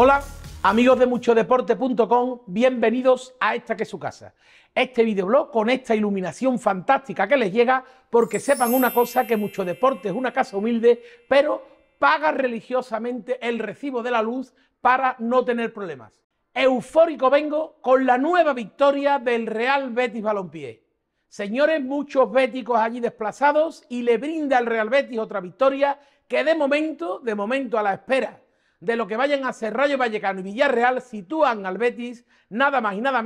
Hola, amigos de muchodeporte.com, bienvenidos a esta que es su casa. Este videoblog con esta iluminación fantástica que les llega, porque sepan una cosa, que Mucho Deporte es una casa humilde, pero paga religiosamente el recibo de la luz para no tener problemas. Eufórico vengo con la nueva victoria del Real Betis Balompié. Señores, muchos béticos allí desplazados y le brinda al Real Betis otra victoria que de momento, de momento a la espera de lo que vayan a hacer Rayo Vallecano y Villarreal sitúan al Betis nada más y nada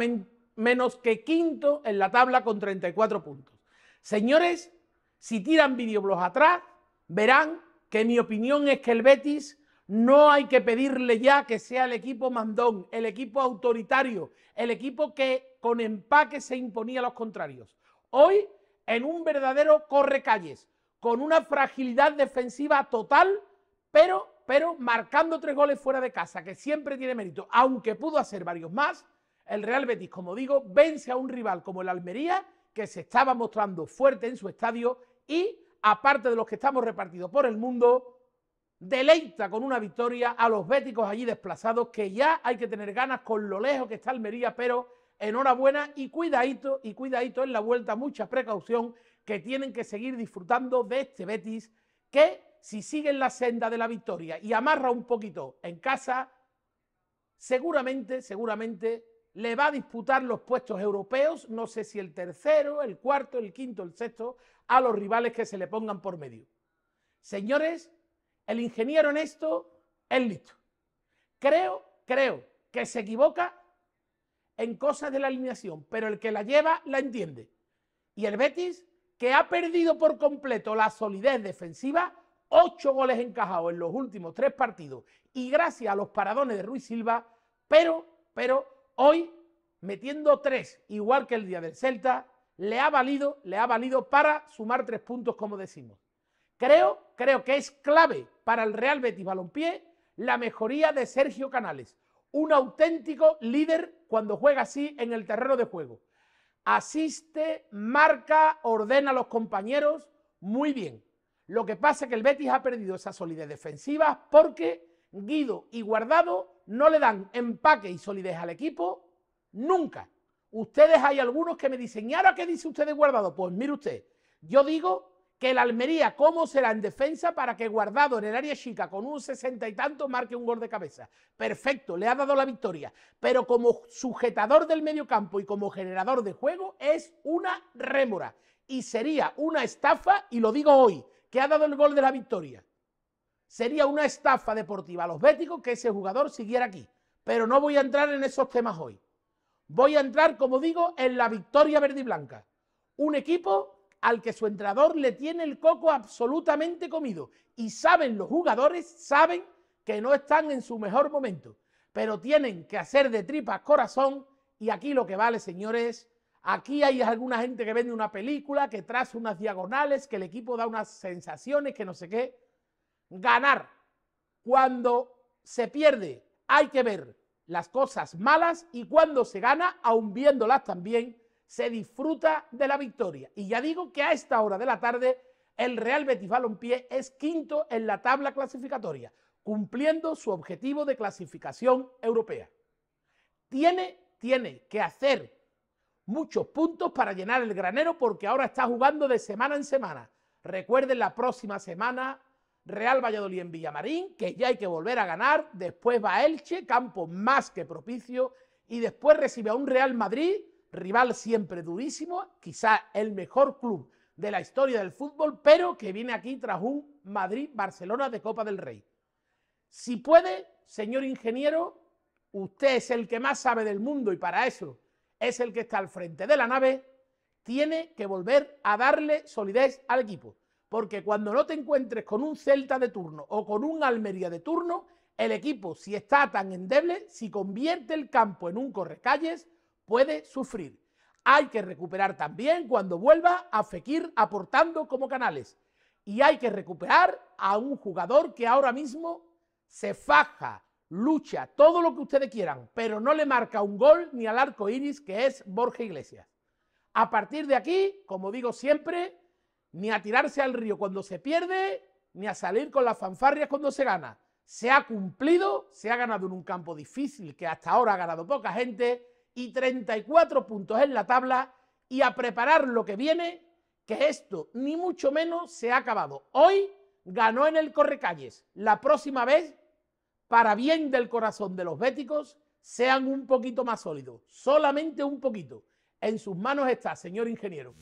menos que quinto en la tabla con 34 puntos. Señores, si tiran videoblogs atrás, verán que mi opinión es que el Betis no hay que pedirle ya que sea el equipo mandón, el equipo autoritario, el equipo que con empaque se imponía a los contrarios. Hoy, en un verdadero corre calles, con una fragilidad defensiva total, pero pero marcando tres goles fuera de casa, que siempre tiene mérito, aunque pudo hacer varios más, el Real Betis, como digo, vence a un rival como el Almería, que se estaba mostrando fuerte en su estadio y, aparte de los que estamos repartidos por el mundo, deleita con una victoria a los béticos allí desplazados, que ya hay que tener ganas con lo lejos que está Almería, pero enhorabuena y cuidadito, y cuidadito en la vuelta, mucha precaución, que tienen que seguir disfrutando de este Betis, que si sigue en la senda de la victoria y amarra un poquito en casa, seguramente, seguramente le va a disputar los puestos europeos, no sé si el tercero, el cuarto, el quinto, el sexto, a los rivales que se le pongan por medio. Señores, el ingeniero en esto es listo. Creo, creo que se equivoca en cosas de la alineación, pero el que la lleva la entiende. Y el Betis, que ha perdido por completo la solidez defensiva, ocho goles encajados en los últimos tres partidos y gracias a los paradones de Ruiz Silva, pero, pero hoy metiendo tres, igual que el día del Celta, le ha valido, le ha valido para sumar tres puntos, como decimos. Creo, creo que es clave para el Real Betis Balompié la mejoría de Sergio Canales, un auténtico líder cuando juega así en el terreno de juego. Asiste, marca, ordena a los compañeros, muy bien lo que pasa es que el Betis ha perdido esa solidez defensiva porque Guido y Guardado no le dan empaque y solidez al equipo nunca. Ustedes hay algunos que me dicen, ¿y ahora qué dice usted de Guardado? Pues mire usted, yo digo que el Almería, ¿cómo será en defensa para que Guardado en el área chica con un sesenta y tanto marque un gol de cabeza? Perfecto, le ha dado la victoria, pero como sujetador del medio campo y como generador de juego es una rémora y sería una estafa, y lo digo hoy, que ha dado el gol de la victoria. Sería una estafa deportiva a los béticos que ese jugador siguiera aquí. Pero no voy a entrar en esos temas hoy. Voy a entrar, como digo, en la victoria verde y blanca. Un equipo al que su entrenador le tiene el coco absolutamente comido. Y saben los jugadores, saben que no están en su mejor momento, pero tienen que hacer de tripas corazón. Y aquí lo que vale, señores, Aquí hay alguna gente que vende una película, que traza unas diagonales, que el equipo da unas sensaciones, que no sé qué. Ganar. Cuando se pierde, hay que ver las cosas malas y cuando se gana, aun viéndolas también, se disfruta de la victoria. Y ya digo que a esta hora de la tarde, el Real Betis Balompié es quinto en la tabla clasificatoria, cumpliendo su objetivo de clasificación europea. Tiene, tiene que hacer muchos puntos para llenar el granero porque ahora está jugando de semana en semana. Recuerden la próxima semana Real Valladolid en Villamarín, que ya hay que volver a ganar. Después va Elche, campo más que propicio. Y después recibe a un Real Madrid, rival siempre durísimo, quizá el mejor club de la historia del fútbol, pero que viene aquí tras un Madrid-Barcelona de Copa del Rey. Si puede, señor ingeniero, usted es el que más sabe del mundo y para eso es el que está al frente de la nave, tiene que volver a darle solidez al equipo. Porque cuando no te encuentres con un Celta de turno o con un Almería de turno, el equipo, si está tan endeble, si convierte el campo en un correcalles, puede sufrir. Hay que recuperar también cuando vuelva a Fekir aportando como canales. Y hay que recuperar a un jugador que ahora mismo se faja lucha, todo lo que ustedes quieran, pero no le marca un gol ni al arco iris que es Borja Iglesias. A partir de aquí, como digo siempre, ni a tirarse al río cuando se pierde, ni a salir con las fanfarrias cuando se gana. Se ha cumplido, se ha ganado en un campo difícil que hasta ahora ha ganado poca gente y 34 puntos en la tabla y a preparar lo que viene, que esto ni mucho menos se ha acabado. Hoy ganó en el Correcalles. La próxima vez para bien del corazón de los béticos, sean un poquito más sólidos, solamente un poquito. En sus manos está, señor ingeniero.